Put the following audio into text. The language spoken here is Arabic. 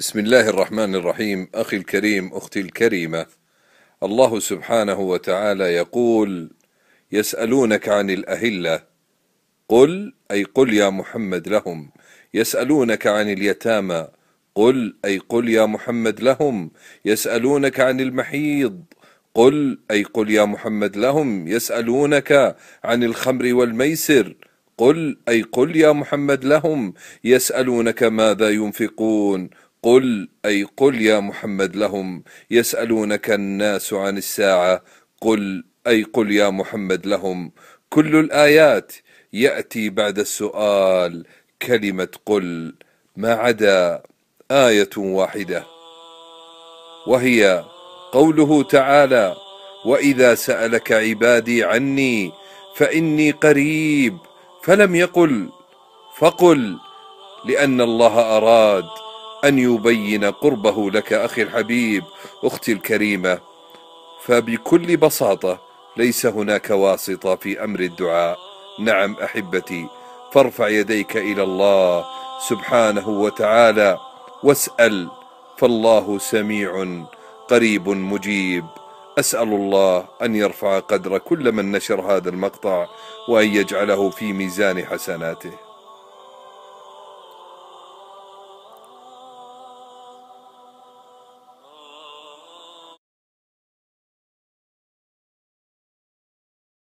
بسم الله الرحمن الرحيم أخي الكريم أختي الكريمة الله سبحانه وتعالى يقول يسألونك عن الأهلة قل أي قل يا محمد لهم يسألونك عن اليتامى قل أي قل يا محمد لهم يسألونك عن المحيض قل أي قل يا محمد لهم يسألونك عن الخمر والميسر قل أي قل يا محمد لهم يسألونك ماذا ينفقون قل أي قل يا محمد لهم يسألونك الناس عن الساعة قل أي قل يا محمد لهم كل الآيات يأتي بعد السؤال كلمة قل ما عدا آية واحدة وهي قوله تعالى وإذا سألك عبادي عني فإني قريب فلم يقل فقل لأن الله أراد أن يبين قربه لك أخي الحبيب أختي الكريمة فبكل بساطة ليس هناك واسطة في أمر الدعاء نعم أحبتي فارفع يديك إلى الله سبحانه وتعالى واسأل فالله سميع قريب مجيب أسأل الله أن يرفع قدر كل من نشر هذا المقطع وأن يجعله في ميزان حسناته